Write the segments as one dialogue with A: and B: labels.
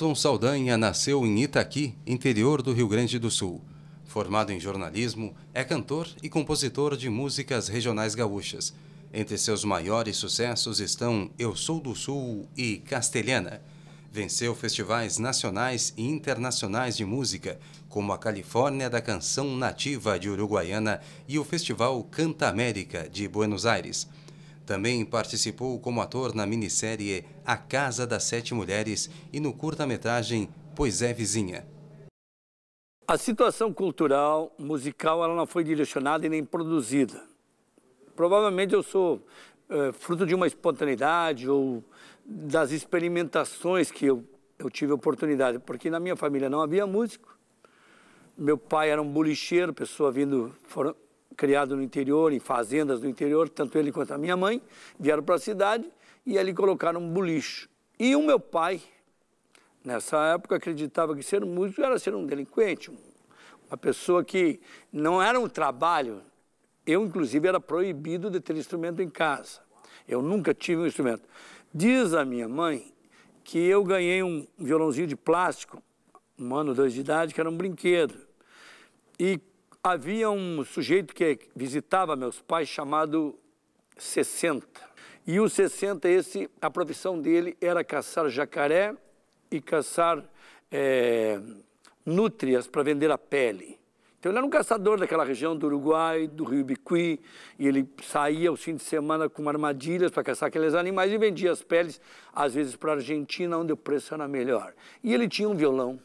A: Dalton Saldanha nasceu em Itaqui, interior do Rio Grande do Sul. Formado em jornalismo, é cantor e compositor de músicas regionais gaúchas. Entre seus maiores sucessos estão Eu Sou do Sul e Castelhana. Venceu festivais nacionais e internacionais de música, como a Califórnia da Canção Nativa de Uruguaiana e o Festival Canta América de Buenos Aires. Também participou como ator na minissérie A Casa das Sete Mulheres e no curta-metragem Pois é Vizinha. A situação cultural, musical, ela não foi direcionada e nem produzida. Provavelmente eu sou é, fruto de uma espontaneidade ou das experimentações que eu, eu tive oportunidade, porque na minha família não havia músico. Meu pai era um bolicheiro, pessoa vindo criado no interior, em fazendas do interior, tanto ele quanto a minha mãe, vieram para a cidade e ali colocaram um boliche. E o meu pai, nessa época, acreditava que ser músico era ser um delinquente, uma pessoa que não era um trabalho. Eu, inclusive, era proibido de ter instrumento em casa. Eu nunca tive um instrumento. Diz a minha mãe que eu ganhei um violãozinho de plástico, um ano, dois de idade, que era um brinquedo. E Havia um sujeito que visitava meus pais chamado 60. E o 60, esse, a profissão dele era caçar jacaré e caçar é, nútrias para vender a pele. Então ele era um caçador daquela região do Uruguai, do Rio Bicuí, e ele saía aos fins de semana com armadilhas para caçar aqueles animais e vendia as peles, às vezes para a Argentina, onde o preço era melhor. E ele tinha um violão.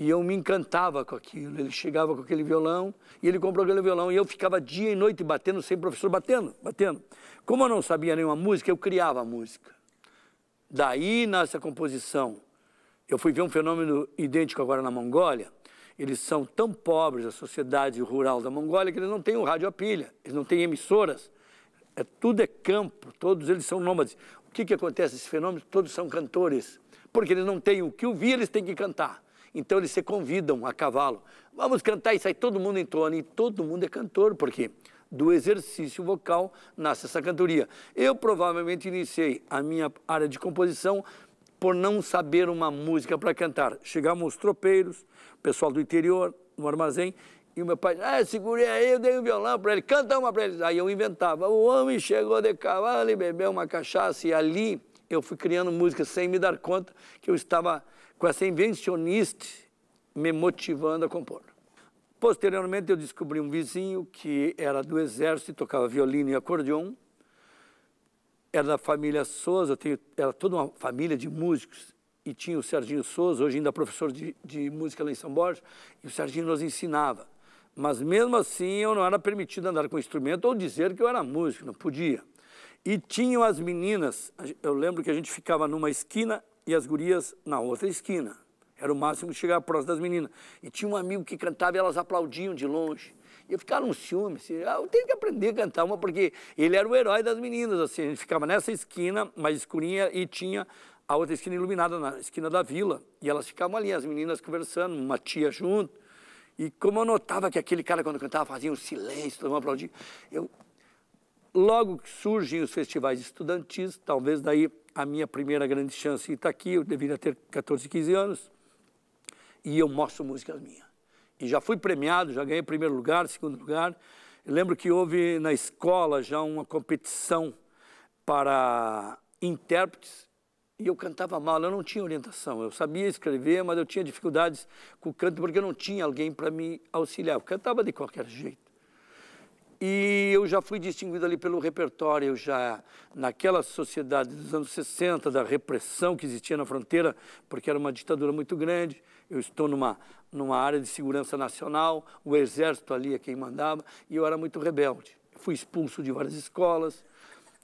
A: E eu me encantava com aquilo. Ele chegava com aquele violão e ele comprou aquele violão. E eu ficava dia e noite batendo, sem professor, batendo, batendo. Como eu não sabia nenhuma música, eu criava a música. Daí nasce a composição. Eu fui ver um fenômeno idêntico agora na Mongólia. Eles são tão pobres, a sociedade rural da Mongólia, que eles não têm um rádio a pilha, eles não têm emissoras. É, tudo é campo, todos eles são nômades. O que, que acontece esse fenômeno? Todos são cantores, porque eles não têm o que ouvir, eles têm que cantar. Então eles se convidam a cavalo. Vamos cantar e aí, todo mundo entona e todo mundo é cantor, porque do exercício vocal nasce essa cantoria. Eu provavelmente iniciei a minha área de composição por não saber uma música para cantar. Chegavam os tropeiros, pessoal do interior, no armazém, e o meu pai, ah, segurei aí, eu dei um violão para ele, canta uma para ele. Aí eu inventava, o homem chegou de cavalo e bebeu uma cachaça, e ali eu fui criando música sem me dar conta que eu estava com essa invencionista me motivando a compor. Posteriormente, eu descobri um vizinho que era do exército, tocava violino e acordeon. Era da família Souza, tenho, era toda uma família de músicos. E tinha o Serginho Souza, hoje ainda professor de, de música lá em São Borges, e o Serginho nos ensinava. Mas mesmo assim, eu não era permitido andar com instrumento ou dizer que eu era músico, não podia. E tinham as meninas, eu lembro que a gente ficava numa esquina e as gurias na outra esquina. Era o máximo de chegar próximo das meninas. E tinha um amigo que cantava e elas aplaudiam de longe. E eu ficava num ciúme, assim, ah, eu tenho que aprender a cantar uma, porque ele era o herói das meninas, assim. A gente ficava nessa esquina, mais escurinha, e tinha a outra esquina iluminada, na esquina da vila. E elas ficavam ali, as meninas conversando, uma tia junto. E como eu notava que aquele cara, quando cantava, fazia um silêncio, todo mundo aplaudia, eu Logo que surgem os festivais estudantis, talvez daí a minha primeira grande chance está aqui, eu deveria ter 14, 15 anos, e eu mostro músicas minhas. E já fui premiado, já ganhei primeiro lugar, segundo lugar. Eu lembro que houve na escola já uma competição para intérpretes e eu cantava mal, eu não tinha orientação. Eu sabia escrever, mas eu tinha dificuldades com o canto porque eu não tinha alguém para me auxiliar. Eu cantava de qualquer jeito. E eu já fui distinguido ali pelo repertório, eu já naquela sociedade dos anos 60, da repressão que existia na fronteira, porque era uma ditadura muito grande. Eu estou numa numa área de segurança nacional, o exército ali é quem mandava, e eu era muito rebelde. Fui expulso de várias escolas,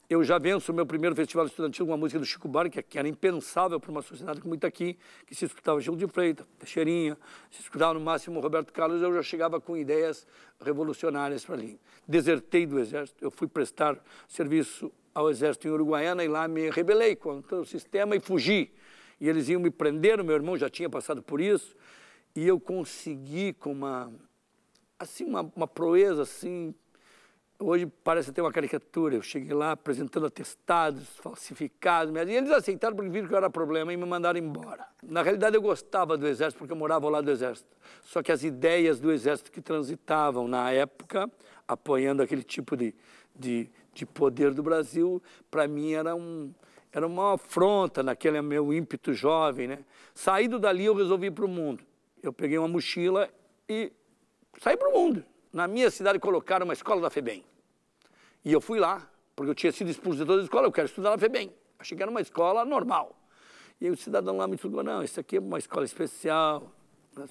A: eu já venço o meu primeiro festival estudantil com uma música do Chico Buarque, que é, era impensável para uma sociedade como aqui que se escutava Gil de Freitas, Teixeirinha, se escutava no máximo Roberto Carlos, eu já chegava com ideias revolucionárias para ali. Desertei do exército, eu fui prestar serviço ao exército em Uruguaiana e lá me rebelei contra o sistema e fugi. E eles iam me prender, o meu irmão já tinha passado por isso, e eu consegui com uma assim uma, uma proeza assim Hoje parece até uma caricatura. Eu cheguei lá apresentando atestados falsificados. E eles aceitaram porque viram que eu era problema e me mandaram embora. Na realidade, eu gostava do Exército porque eu morava lá do Exército. Só que as ideias do Exército que transitavam na época, apoiando aquele tipo de, de, de poder do Brasil, para mim era um, era uma afronta naquele meu ímpeto jovem, né? Saído dali, eu resolvi ir para o mundo. Eu peguei uma mochila e saí para o mundo. Na minha cidade, colocaram uma escola da FEBEM. E eu fui lá, porque eu tinha sido expulso de toda a escola, eu quero estudar na FEBEM. Achei que era uma escola normal. E aí o cidadão lá me falou, não, isso aqui é uma escola especial,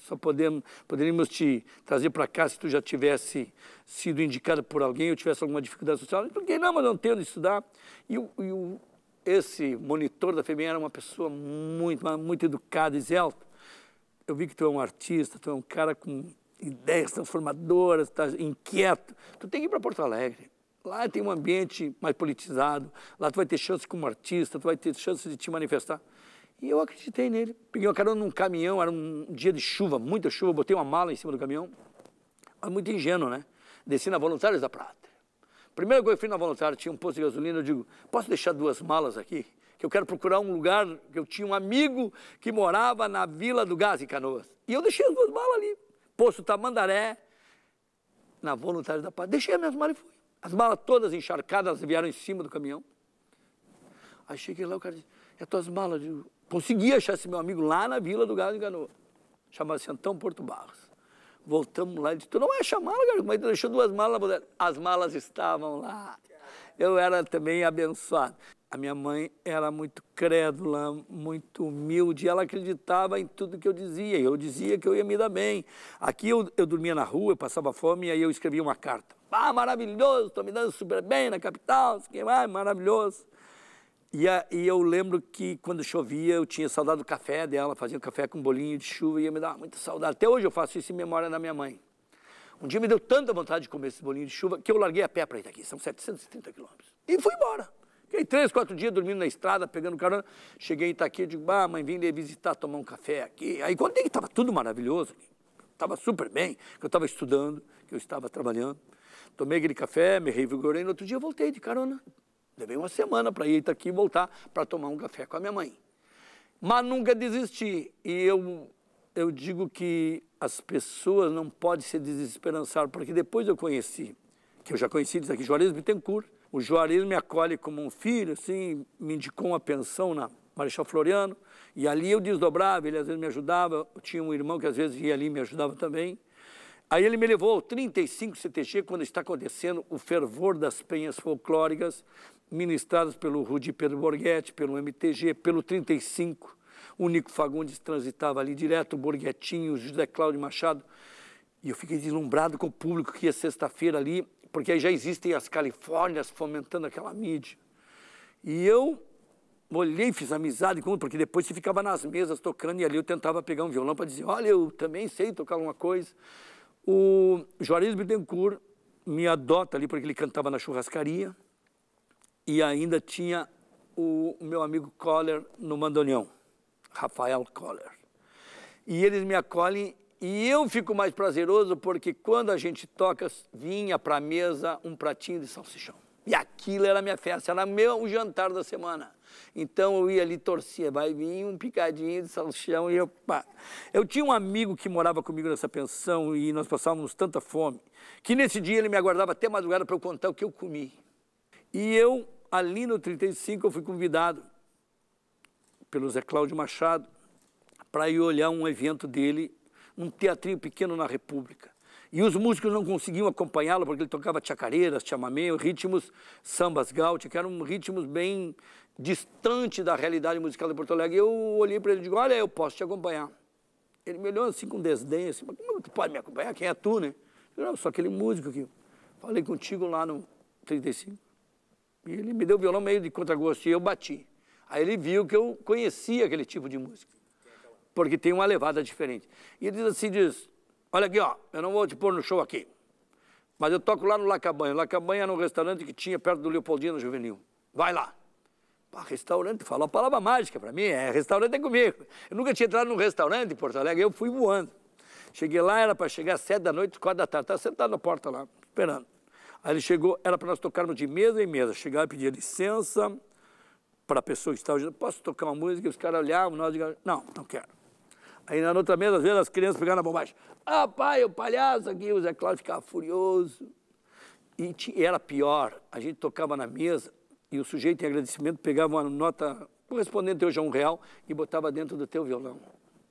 A: só podemos, poderíamos te trazer para cá se tu já tivesse sido indicado por alguém ou tivesse alguma dificuldade social. Eu falei, não, mas não tenho de estudar. E, o, e o, esse monitor da FEBEM era uma pessoa muito, muito educada, e dizia, eu vi que tu é um artista, tu é um cara com ideias transformadoras, tá inquieto, tu tem que ir para Porto Alegre. Lá tem um ambiente mais politizado, lá tu vai ter chance como artista, tu vai ter chance de te manifestar. E eu acreditei nele. Peguei uma carona num caminhão, era um dia de chuva, muita chuva, botei uma mala em cima do caminhão. Mas muito ingênuo, né? Desci na Voluntários da Prata. Primeiro que eu fui na Voluntários, tinha um posto de gasolina, eu digo, posso deixar duas malas aqui? Que eu quero procurar um lugar, que eu tinha um amigo que morava na Vila do Gás, em Canoas. E eu deixei as duas malas ali. Posto Tamandaré, na Voluntários da Prata. Deixei as minhas malas e fui. As malas todas encharcadas vieram em cima do caminhão. Aí cheguei lá, o cara disse, é tuas malas. Eu consegui achar esse meu amigo lá na Vila do Gado enganou. Canoa. Chamava-se Antão Porto Barros. Voltamos lá e disse, tu não acha mala, cara? Mas tu deixou duas malas na As malas estavam lá. Eu era também abençoado. A minha mãe era muito crédula, muito humilde, ela acreditava em tudo que eu dizia. Eu dizia que eu ia me dar bem. Aqui eu, eu dormia na rua, eu passava fome, e aí eu escrevia uma carta ah, maravilhoso, estou me dando super bem na capital, sei que maravilhoso. E, a, e eu lembro que quando chovia, eu tinha saudade do café dela, fazia café com um bolinho de chuva e ia me dar muita saudade. Até hoje eu faço isso em memória da minha mãe. Um dia me deu tanta vontade de comer esse bolinho de chuva que eu larguei a pé para ir daqui. são 730 quilômetros. E fui embora. Fiquei três, quatro dias dormindo na estrada, pegando carona. Cheguei em Itaqui, eu digo, ah, mãe, vim visitar, tomar um café aqui. Aí quando que estava tudo maravilhoso, estava super bem, que eu estava estudando, que eu estava trabalhando. Tomei aquele café, me revigorei. No outro dia voltei de carona. Levei uma semana para ir daqui tá e voltar para tomar um café com a minha mãe. Mas nunca desisti. E eu, eu digo que as pessoas não podem se desesperançar, porque depois eu conheci, que eu já conheci disso aqui, Juarez Bittencourt. O Juarez me acolhe como um filho, assim, me indicou uma pensão na Marechal Floriano. E ali eu desdobrava, ele às vezes me ajudava. Eu tinha um irmão que às vezes ia ali e me ajudava também. Aí ele me levou ao 35 CTG, quando está acontecendo o fervor das penhas folclóricas, ministradas pelo Rudi Pedro Borghetti, pelo MTG, pelo 35. O Nico Fagundes transitava ali direto, o Borghetinho, o José Cláudio Machado. E eu fiquei deslumbrado com o público que ia sexta-feira ali, porque aí já existem as Califórnias fomentando aquela mídia. E eu olhei, fiz amizade com porque depois você ficava nas mesas tocando e ali eu tentava pegar um violão para dizer, olha, eu também sei tocar alguma coisa. O Juarez Bittencourt me adota ali porque ele cantava na churrascaria e ainda tinha o meu amigo Coller no mandolhão, Rafael Coller. E eles me acolhem e eu fico mais prazeroso porque quando a gente toca, vinha para a mesa um pratinho de salsichão. E aquilo era minha festa, era meu, o jantar da semana. Então eu ia ali, torcia, vai vir um picadinho de salchão e eu pá. Eu tinha um amigo que morava comigo nessa pensão e nós passávamos tanta fome, que nesse dia ele me aguardava até madrugada para eu contar o que eu comi. E eu, ali no 35, eu fui convidado pelo Zé Cláudio Machado para ir olhar um evento dele, um teatrinho pequeno na República. E os músicos não conseguiam acompanhá-lo porque ele tocava chacareiras, chamamê, ritmos sambas gaúcha, que eram ritmos bem distante da realidade musical de Porto Alegre. Eu olhei para ele e digo, olha, eu posso te acompanhar. Ele me olhou assim com desdém, assim, mas como tu pode me acompanhar? Quem é tu, né? Eu não, ah, sou aquele músico que falei contigo lá no 35. E ele me deu o violão meio de contragosto e eu bati. Aí ele viu que eu conhecia aquele tipo de música, porque tem uma levada diferente. E ele diz assim, diz, Olha aqui, ó, eu não vou te pôr no show aqui. Mas eu toco lá no Lacabanha. Lacabanha era um restaurante que tinha perto do Leopoldino Juvenil. Vai lá. Pá, restaurante, falou a palavra mágica para mim, é restaurante é comigo. Eu nunca tinha entrado num restaurante em Porto Alegre, eu fui voando. Cheguei lá, era para chegar às sete da noite, quatro da tarde. Estava sentado na porta lá, esperando. Aí ele chegou, era para nós tocarmos de mesa em mesa. Chegava e pedia licença para a pessoa que estava dizendo, posso tocar uma música? e Os caras olhavam, nós diziam, não, não quero. Aí na outra mesa, às vezes, as crianças pegaram a bobagem. Ah, pai, o palhaço aqui, o Zé Cláudio ficava furioso. E, era pior, a gente tocava na mesa e o sujeito, em agradecimento, pegava uma nota correspondente hoje a é um real e botava dentro do teu violão.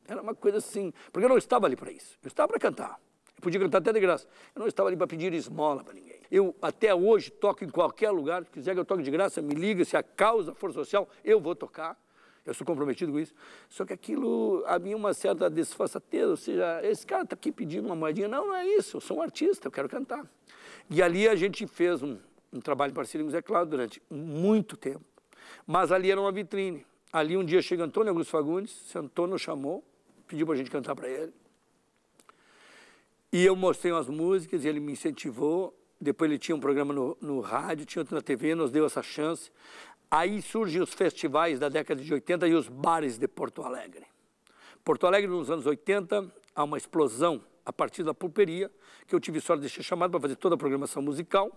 A: Era uma coisa assim, porque eu não estava ali para isso, eu estava para cantar. Eu podia cantar até de graça. Eu não estava ali para pedir esmola para ninguém. Eu até hoje toco em qualquer lugar, se quiser que eu toque de graça, me liga, se a causa for social, eu vou tocar eu sou comprometido com isso. Só que aquilo havia uma certa desfaçatez, ou seja, esse cara está aqui pedindo uma moedinha. Não, não é isso, eu sou um artista, eu quero cantar. E ali a gente fez um, um trabalho parceiro com o Zé Cláudio durante muito tempo. Mas ali era uma vitrine. Ali um dia chega Antônio Augusto Fagundes, sentou, nos chamou, pediu para a gente cantar para ele. E eu mostrei umas músicas e ele me incentivou. Depois ele tinha um programa no, no rádio, tinha outro na TV, nos deu essa chance. Aí surgem os festivais da década de 80 e os bares de Porto Alegre. Porto Alegre, nos anos 80, há uma explosão a partir da pulperia, que eu tive sorte de ser chamado para fazer toda a programação musical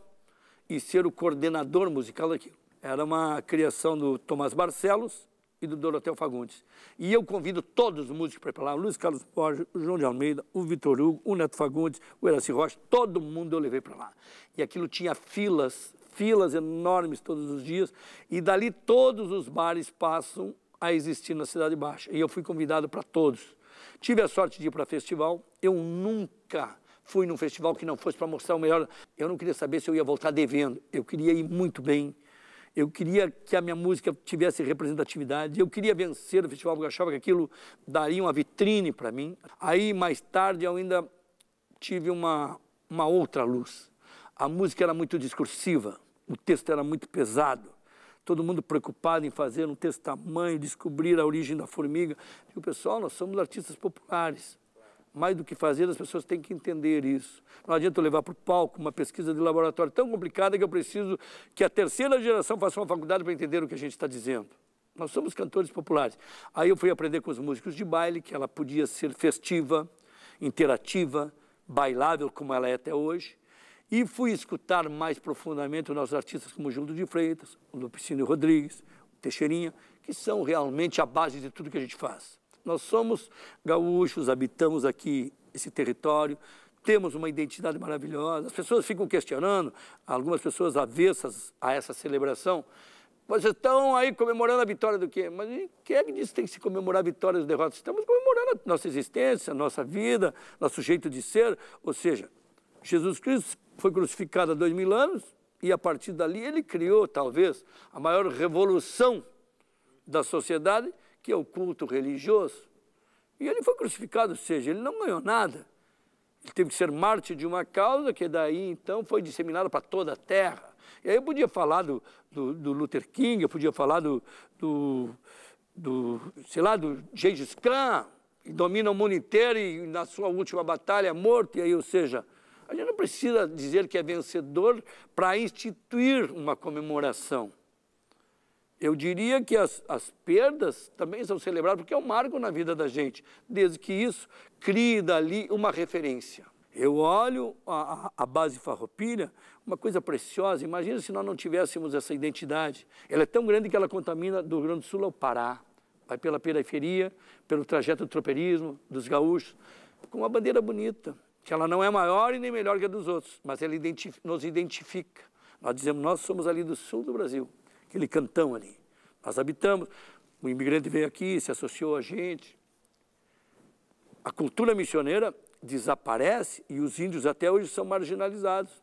A: e ser o coordenador musical daquilo. Era uma criação do Tomás Barcelos e do Dorotel Fagundes. E eu convido todos os músicos para ir para lá, o Luiz Carlos Borges, o João de Almeida, o Vitor Hugo, o Neto Fagundes, o Eraci Rocha, todo mundo eu levei para lá. E aquilo tinha filas filas enormes todos os dias, e dali todos os bares passam a existir na Cidade Baixa. E eu fui convidado para todos. Tive a sorte de ir para festival, eu nunca fui num festival que não fosse para mostrar o melhor. Eu não queria saber se eu ia voltar devendo, eu queria ir muito bem. Eu queria que a minha música tivesse representatividade, eu queria vencer o festival, porque eu achava que aquilo daria uma vitrine para mim. Aí, mais tarde, eu ainda tive uma, uma outra luz. A música era muito discursiva. O texto era muito pesado. Todo mundo preocupado em fazer um texto tamanho, descobrir a origem da formiga. E o pessoal, nós somos artistas populares. Mais do que fazer, as pessoas têm que entender isso. Não adianta eu levar para o palco uma pesquisa de laboratório tão complicada que eu preciso que a terceira geração faça uma faculdade para entender o que a gente está dizendo. Nós somos cantores populares. Aí eu fui aprender com os músicos de baile que ela podia ser festiva, interativa, bailável como ela é até hoje, e fui escutar mais profundamente os nossos artistas como Júlio de Freitas, o Lupicínio Rodrigues, o Teixeirinha, que são realmente a base de tudo que a gente faz. Nós somos gaúchos, habitamos aqui esse território, temos uma identidade maravilhosa. As pessoas ficam questionando, algumas pessoas avessas a essa celebração, vocês estão aí comemorando a vitória do quê? Mas quem é que diz que tem que se comemorar vitórias e derrotas? Estamos comemorando a nossa existência, a nossa vida, nosso jeito de ser. Ou seja, Jesus Cristo foi crucificado há dois mil anos e a partir dali ele criou, talvez, a maior revolução da sociedade, que é o culto religioso. E ele foi crucificado, ou seja, ele não ganhou nada. Ele teve que ser mártir de uma causa que daí então foi disseminada para toda a terra. E aí eu podia falar do, do, do Luther King, eu podia falar do, do, do sei lá, do Gengis Khan, que domina o mundo inteiro e na sua última batalha é morto, e aí, ou seja, a gente não precisa dizer que é vencedor para instituir uma comemoração. Eu diria que as, as, perdas também são celebradas porque é um marco na vida da gente, desde que isso crie dali uma referência. Eu olho a, a base farroupilha, uma coisa preciosa. Imagina se nós não tivéssemos essa identidade. Ela é tão grande que ela contamina do Rio Grande do Sul ao Pará. Vai pela periferia, pelo trajeto do tropeirismo, dos gaúchos, com uma bandeira bonita que ela não é maior e nem melhor que a dos outros, mas ela identif nos identifica. Nós dizemos, nós somos ali do sul do Brasil, aquele cantão ali. Nós habitamos, o imigrante veio aqui, se associou a gente. A cultura missioneira desaparece e os índios até hoje são marginalizados.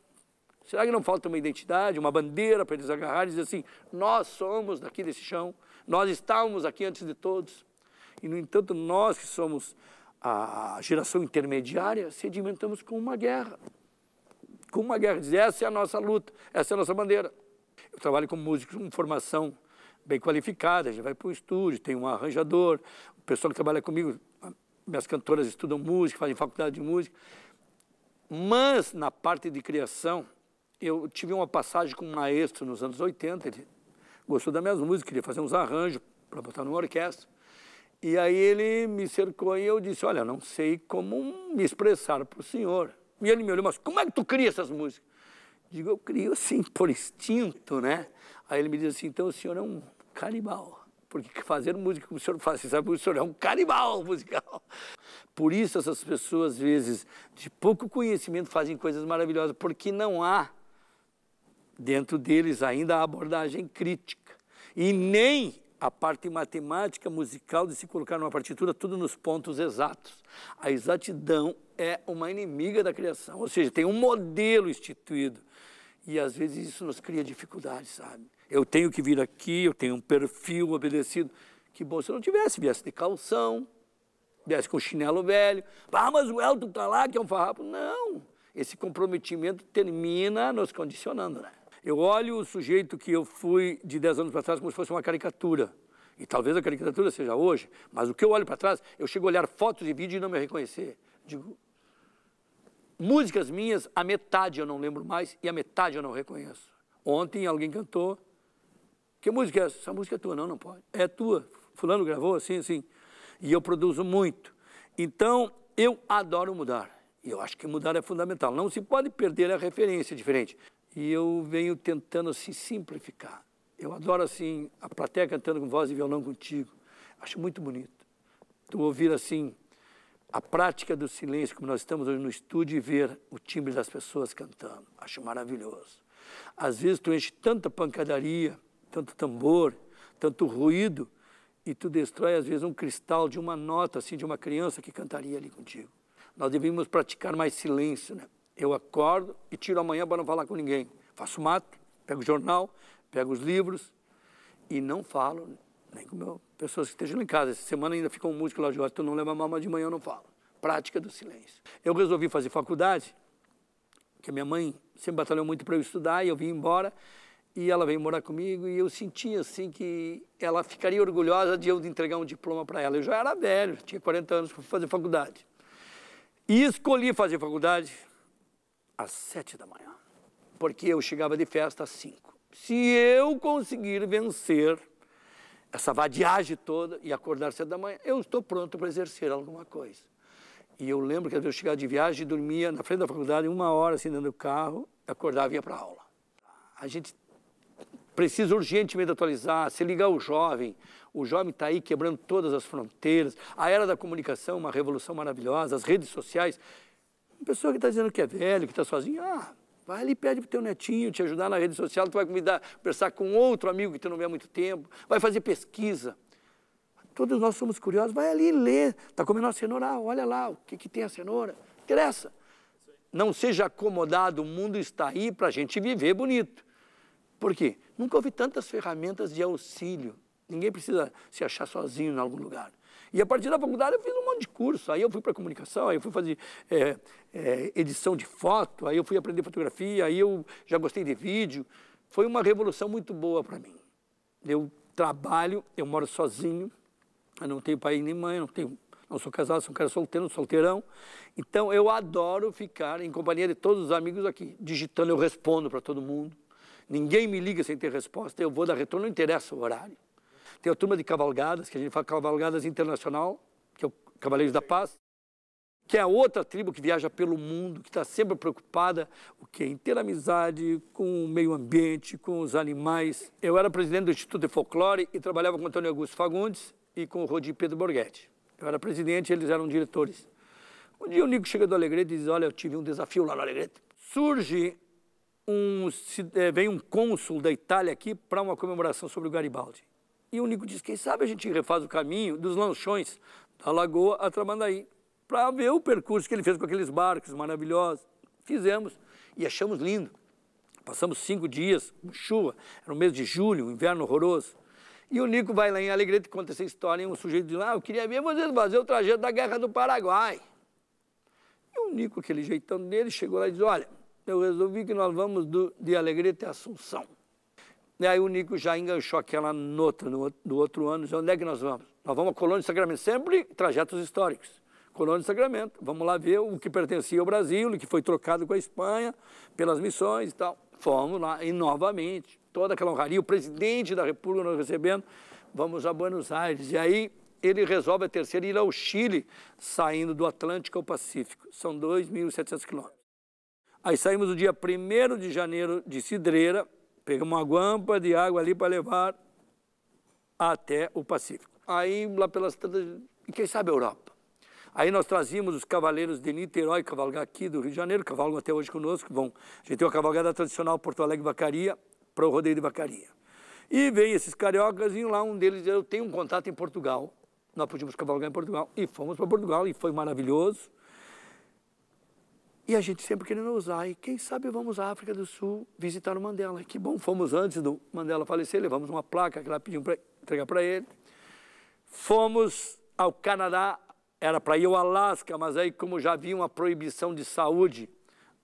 A: Será que não falta uma identidade, uma bandeira para eles agarrarem e dizer assim: nós somos daqui desse chão, nós estávamos aqui antes de todos. E, no entanto, nós que somos a geração intermediária, sedimentamos com uma guerra. Com uma guerra. Diz, essa é a nossa luta, essa é a nossa bandeira. Eu trabalho com músicos, com formação bem qualificada, a gente vai para o estúdio, tem um arranjador, o pessoal que trabalha comigo, minhas cantoras estudam música, fazem faculdade de música. Mas, na parte de criação, eu tive uma passagem com um maestro nos anos 80, ele gostou das minhas músicas, queria fazer uns arranjos para botar numa orquestra. E aí ele me cercou e eu disse, olha, não sei como me expressar para o senhor. E ele me olhou, mas como é que tu cria essas músicas? Digo, eu crio assim, por instinto, né? Aí ele me diz assim, então o senhor é um canibal. Porque fazer música como o senhor faz, você sabe que o senhor é um canibal musical. Por isso essas pessoas, às vezes, de pouco conhecimento, fazem coisas maravilhosas, porque não há dentro deles ainda a abordagem crítica. E nem a parte matemática musical de se colocar numa partitura tudo nos pontos exatos. A exatidão é uma inimiga da criação, ou seja, tem um modelo instituído. E às vezes isso nos cria dificuldades, sabe? Eu tenho que vir aqui, eu tenho um perfil obedecido. Que bom se eu não tivesse, viesse de calção, viesse com chinelo velho. Ah, mas o Elton tá lá, que é um farrapo. Não, esse comprometimento termina nos condicionando, né? Eu olho o sujeito que eu fui de 10 anos para trás como se fosse uma caricatura. E talvez a caricatura seja hoje, mas o que eu olho para trás, eu chego a olhar fotos e vídeos e não me reconhecer. Digo, músicas minhas, a metade eu não lembro mais e a metade eu não reconheço. Ontem alguém cantou, que música é essa? Essa música é tua, não, não pode. É tua, fulano gravou, assim, assim. E eu produzo muito. Então, eu adoro mudar. E eu acho que mudar é fundamental. Não se pode perder a referência diferente e eu venho tentando assim simplificar. Eu adoro assim a plateia cantando com voz e violão contigo. Acho muito bonito. Tu ouvir assim a prática do silêncio como nós estamos hoje no estúdio e ver o timbre das pessoas cantando. Acho maravilhoso. Às vezes tu enche tanta pancadaria, tanto tambor, tanto ruído e tu destrói às vezes um cristal de uma nota assim de uma criança que cantaria ali contigo. Nós devíamos praticar mais silêncio, né? Eu acordo e tiro amanhã para não falar com ninguém. Faço mato, pego o jornal, pego os livros e não falo nem com meu, pessoas que estejam em casa. Essa semana ainda ficou um músico lá, hoje, tu então não leva a mama de manhã eu não falo. Prática do silêncio. Eu resolvi fazer faculdade, porque minha mãe sempre batalhou muito para eu estudar e eu vim embora. E ela veio morar comigo e eu sentia assim que ela ficaria orgulhosa de eu entregar um diploma para ela. Eu já era velho, tinha 40 anos, para fazer faculdade. E escolhi fazer faculdade às sete da manhã, porque eu chegava de festa às cinco. Se eu conseguir vencer essa vadiagem toda e acordar cedo da manhã, eu estou pronto para exercer alguma coisa. E eu lembro que eu chegava de viagem, dormia na frente da faculdade, uma hora assim dentro do carro, acordava e ia para aula. A gente precisa urgentemente atualizar, se ligar ao jovem. O jovem está aí quebrando todas as fronteiras. A era da comunicação, uma revolução maravilhosa. As redes sociais uma pessoa que está dizendo que é velho, que está sozinho, ah, vai ali e pede para o teu netinho te ajudar na rede social, tu vai convidar, conversar com outro amigo que tu não vê há muito tempo, vai fazer pesquisa. Todos nós somos curiosos, vai ali ler, está comendo a cenoura, ah, olha lá, o que, que tem a cenoura, interessa. Não seja acomodado, o mundo está aí para a gente viver bonito. Por quê? Nunca houve tantas ferramentas de auxílio. Ninguém precisa se achar sozinho em algum lugar. E a partir da faculdade eu fiz um monte de curso. Aí eu fui para comunicação, aí eu fui fazer é, é, edição de foto, aí eu fui aprender fotografia, aí eu já gostei de vídeo. Foi uma revolução muito boa para mim. Eu trabalho, eu moro sozinho, eu não tenho pai nem mãe, não tenho não sou casado, sou um cara solteiro, solteirão. Então eu adoro ficar em companhia de todos os amigos aqui. Digitando, eu respondo para todo mundo. Ninguém me liga sem ter resposta. Eu vou dar retorno, não interessa o horário. Tem a turma de cavalgadas, que a gente fala cavalgadas internacional, que é o Cavaleiros da Paz, que é a outra tribo que viaja pelo mundo, que está sempre preocupada o quê? em ter amizade com o meio ambiente, com os animais. Eu era presidente do Instituto de Folclore e trabalhava com Antônio Augusto Fagundes e com o Rodir Pedro Borghetti. Eu era presidente eles eram diretores. Um dia o Nico chega do Alegrete e diz, olha, eu tive um desafio lá no Alegrete. Surge um, eh, vem um cônsul da Itália aqui para uma comemoração sobre o Garibaldi. E o Nico disse, quem sabe a gente refaz o caminho dos lanchões da Lagoa a Tramandaí, para ver o percurso que ele fez com aqueles barcos maravilhosos. Fizemos e achamos lindo. Passamos cinco dias com chuva, era o mês de julho, um inverno horroroso. E o Nico vai lá em Alegrete e conta essa história, e um sujeito diz, ah, eu queria ver vocês fazer o trajeto da Guerra do Paraguai. E o Nico, aquele jeitão dele, chegou lá e disse, olha, eu resolvi que nós vamos do, de Alegrete a Assunção. E né? aí o Nico já enganchou aquela nota no, do outro ano, dizendo, onde é que nós vamos? Nós vamos à Colônia de Sacramento, sempre trajetos históricos. Colônia de Sacramento, vamos lá ver o que pertencia ao Brasil, o que foi trocado com a Espanha, pelas missões e tal. Fomos lá, e novamente, toda aquela honraria, o presidente da República nos recebendo, vamos a Buenos Aires. E aí ele resolve a terceira ir ao Chile, saindo do Atlântico ao Pacífico. São 2.700 quilômetros. Aí saímos o dia 1 de janeiro de Cidreira, Pegamos uma guampa de água ali para levar até o Pacífico. Aí, lá pelas tantas, quem sabe a Europa. Aí nós trazíamos os cavaleiros de Niterói cavalgar aqui do Rio de Janeiro, cavalgam até hoje conosco. Vão. A gente tem uma cavalgada tradicional Porto Alegre-Vacaria para o rodeio de Vacaria. E veio esses cariocas e lá um deles eu tenho um contato em Portugal. Nós podíamos cavalgar em Portugal e fomos para Portugal e foi maravilhoso. E a gente sempre querendo usar. E quem sabe vamos à África do Sul visitar o Mandela. que bom, fomos antes do Mandela falecer, levamos uma placa que lá pediu para entregar para ele. Fomos ao Canadá, era para ir ao Alasca, mas aí como já havia uma proibição de saúde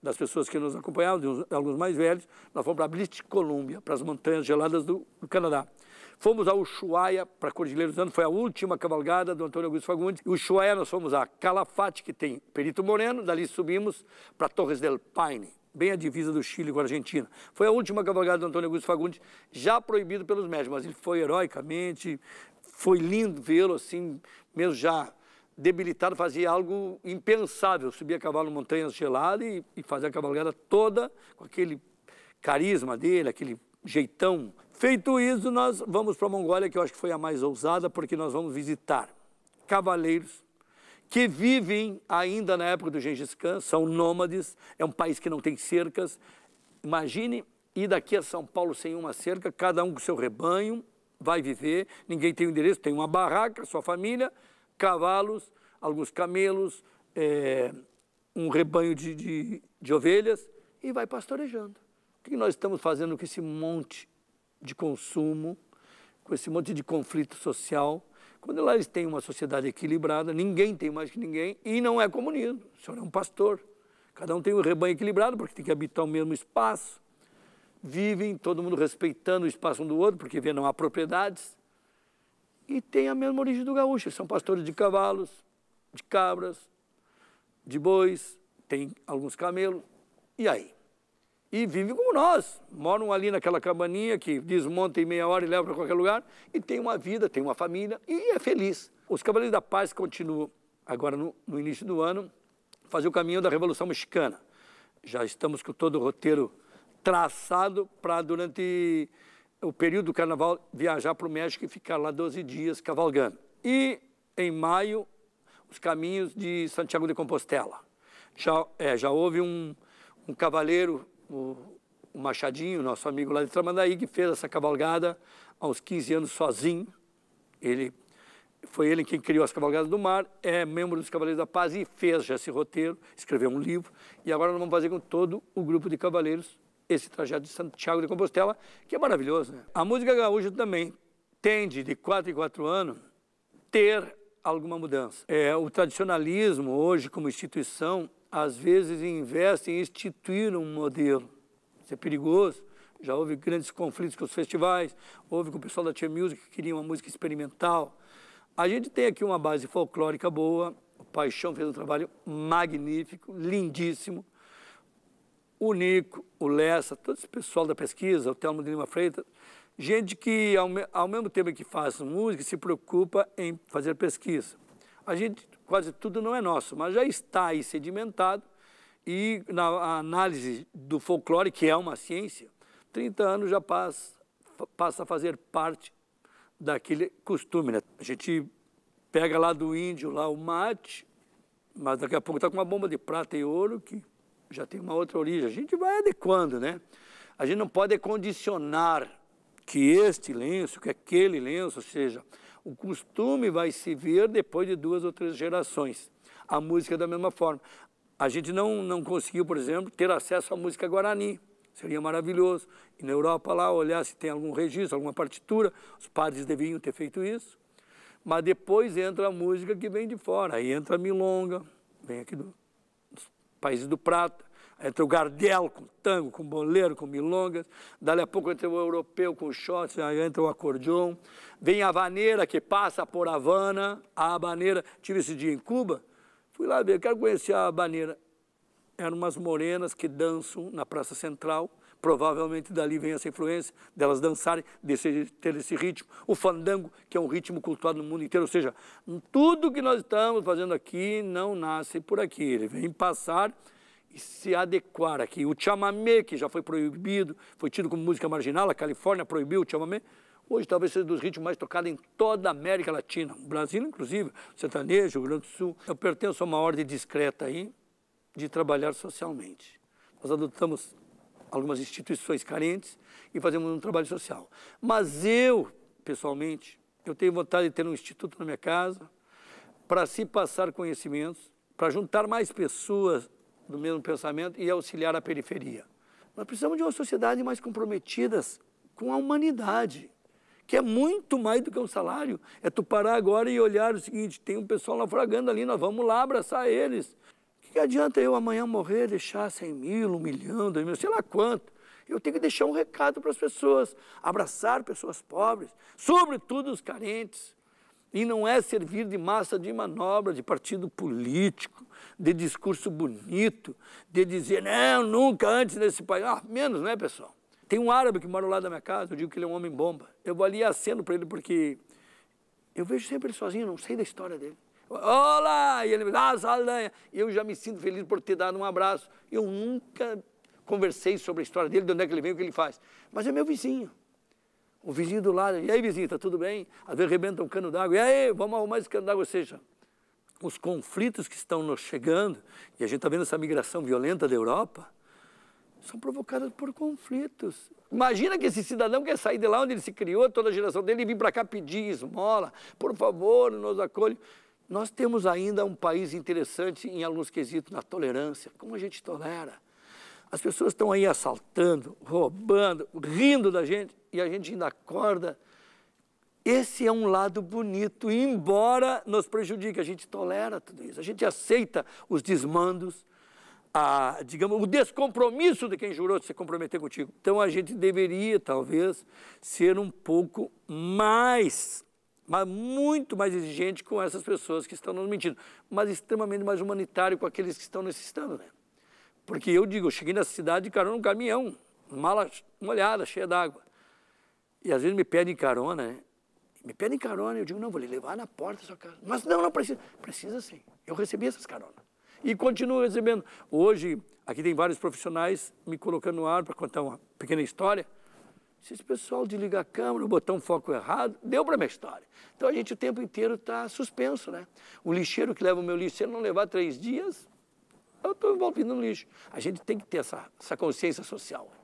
A: das pessoas que nos acompanhavam, de, uns, alguns mais velhos, nós fomos para a British Columbia, para as montanhas geladas do, do Canadá. Fomos a Ushuaia, para a Cordilheira dos Andes, foi a última cavalgada do Antônio Augusto Fagundes. E Ushuaia nós fomos a Calafate, que tem Perito Moreno, dali subimos para Torres del Paine, bem à divisa do Chile com a Argentina. Foi a última cavalgada do Antônio Augusto Fagundes, já proibido pelos médicos, mas ele foi heroicamente, foi lindo vê-lo assim, mesmo já debilitado, fazia algo impensável, subia a cavalo montanhas geladas e, e fazia a cavalgada toda com aquele carisma dele, aquele jeitão. Feito isso, nós vamos para a Mongólia, que eu acho que foi a mais ousada, porque nós vamos visitar cavaleiros que vivem ainda na época do Gengis Khan, são nômades, é um país que não tem cercas. Imagine ir daqui a São Paulo sem uma cerca, cada um com seu rebanho, vai viver, ninguém tem o endereço, tem uma barraca, sua família, cavalos, alguns camelos, é, um rebanho de, de, de, ovelhas e vai pastorejando. O que nós estamos fazendo com esse monte de consumo, com esse monte de conflito social? Quando lá eles têm uma sociedade equilibrada, ninguém tem mais que ninguém e não é comunismo. O senhor é um pastor. Cada um tem um rebanho equilibrado porque tem que habitar o mesmo espaço. Vivem todo mundo respeitando o espaço um do outro porque vê não há propriedades e tem a mesma origem do gaúcho. São pastores de cavalos, de cabras, de bois, tem alguns camelos. E aí? E vive como nós. Moram ali naquela cabaninha que desmonta em meia hora e leva para qualquer lugar. E tem uma vida, tem uma família e é feliz. Os Cavaleiros da Paz continuam agora no, no início do ano fazer o caminho da Revolução Mexicana. Já estamos com todo o roteiro traçado para durante o período do carnaval, viajar para o México e ficar lá 12 dias cavalgando. E, em maio, os caminhos de Santiago de Compostela. Já, é, já houve um, um cavaleiro, o, o Machadinho, nosso amigo lá de Tramandaí, que fez essa cavalgada aos 15 anos sozinho. Ele foi ele quem criou as Cavalgadas do Mar, é membro dos Cavaleiros da Paz e fez já esse roteiro, escreveu um livro, e agora nós vamos fazer com todo o grupo de cavaleiros esse trajeto de Santiago de Compostela, que é maravilhoso. Né? A música gaúcha também tende, de 4 em 4 anos, ter alguma mudança. É, o tradicionalismo, hoje, como instituição, às vezes investe em instituir um modelo. Isso é perigoso. Já houve grandes conflitos com os festivais, houve com o pessoal da Tia Music que queria uma música experimental. A gente tem aqui uma base folclórica boa, o Paixão fez um trabalho magnífico, lindíssimo o Nico, o Lessa, todo esse pessoal da pesquisa, o Telmo de Lima Freitas, gente que, ao, me, ao mesmo tempo que faz música, se preocupa em fazer pesquisa. A gente, quase tudo não é nosso, mas já está aí sedimentado e na análise do folclore, que é uma ciência, 30 anos já passa, passa a fazer parte daquele costume. Né? A gente pega lá do índio lá o mate, mas daqui a pouco está com uma bomba de prata e ouro que já tem uma outra origem. A gente vai adequando, né? A gente não pode condicionar que este lenço, que aquele lenço, ou seja, o costume vai se ver depois de duas ou três gerações. A música é da mesma forma. A gente não, não conseguiu, por exemplo, ter acesso à música guarani. Seria maravilhoso. E na Europa lá, olhar se tem algum registro, alguma partitura. Os padres deviam ter feito isso. Mas depois entra a música que vem de fora. Aí entra a milonga, vem aqui do, País do Prata, entra o Gardel com tango, com boleiro, com milongas, dali a pouco entra o europeu com aí entra o acordeon, vem a vaneira que passa por Havana, a habaneira, tive esse dia em Cuba, fui lá ver, quero conhecer a habaneira. Eram umas morenas que dançam na Praça Central, Provavelmente dali vem essa influência delas dançarem, desse, ter esse ritmo. O fandango, que é um ritmo cultuado no mundo inteiro. Ou seja, tudo que nós estamos fazendo aqui não nasce por aqui. Ele vem passar e se adequar aqui. O chamamé, que já foi proibido, foi tido como música marginal, a Califórnia proibiu o chamamé. Hoje talvez seja um dos ritmos mais tocados em toda a América Latina, o Brasil inclusive, sertanejo, Rio Grande do Sul. Eu pertenço a uma ordem discreta aí de trabalhar socialmente. Nós adotamos algumas instituições carentes e fazemos um trabalho social. Mas eu, pessoalmente, eu tenho vontade de ter um instituto na minha casa para se passar conhecimentos, para juntar mais pessoas do mesmo pensamento e auxiliar a periferia. Nós precisamos de uma sociedade mais comprometida com a humanidade, que é muito mais do que um salário. É tu parar agora e olhar o seguinte, tem um pessoal naufragando ali, nós vamos lá abraçar eles que, que adianta eu amanhã morrer, deixar 100 mil, 1 milhão, 2 mil, sei lá quanto? Eu tenho que deixar um recado para as pessoas, abraçar pessoas pobres, sobretudo os carentes. E não é servir de massa de manobra, de partido político, de discurso bonito, de dizer, não, nunca antes nesse país. Ah, menos, né, pessoal? Tem um árabe que mora lá da minha casa, eu digo que ele é um homem bomba. Eu vou ali e aceno para ele porque eu vejo sempre ele sozinho, não sei da história dele. Olá! E ele me dá ah, Saldanha. Eu já me sinto feliz por ter dado um abraço. Eu nunca conversei sobre a história dele, de onde é que ele veio, o que ele faz. Mas é meu vizinho. O vizinho do lado, e aí vizinho, tá tudo bem? Às vezes arrebenta um cano d'água, e aí, vamos arrumar esse cano d'água, ou seja, os conflitos que estão nos chegando, e a gente está vendo essa migração violenta da Europa, são provocadas por conflitos. Imagina que esse cidadão quer sair de lá onde ele se criou, toda a geração dele, e vir para cá pedir esmola, por favor, nos acolhe. Nós temos ainda um país interessante em alguns quesitos na tolerância. Como a gente tolera? As pessoas estão aí assaltando, roubando, rindo da gente e a gente ainda acorda. Esse é um lado bonito, embora nos prejudique. A gente tolera tudo isso, a gente aceita os desmandos, a, digamos, o descompromisso de quem jurou se comprometer contigo. Então a gente deveria, talvez, ser um pouco mais mas muito mais exigente com essas pessoas que estão nos mentindo, mas extremamente mais humanitário com aqueles que estão necessitando. Né? Porque eu digo, eu cheguei nessa cidade, carona num caminhão, mala molhada, cheia d'água. E às vezes me pedem carona, né? me pedem carona, eu digo, não, vou lhe levar na porta da sua casa. Mas não, não precisa. Precisa sim. Eu recebi essas caronas. E continuo recebendo. Hoje, aqui tem vários profissionais me colocando no ar para contar uma pequena história. Se esse pessoal desligar a câmera, botar um foco errado, deu para minha história. Então a gente o tempo inteiro está suspenso, né? O lixeiro que leva o meu lixo, se ele não levar três dias, eu estou envolvido no lixo. A gente tem que ter essa, essa consciência social. Né?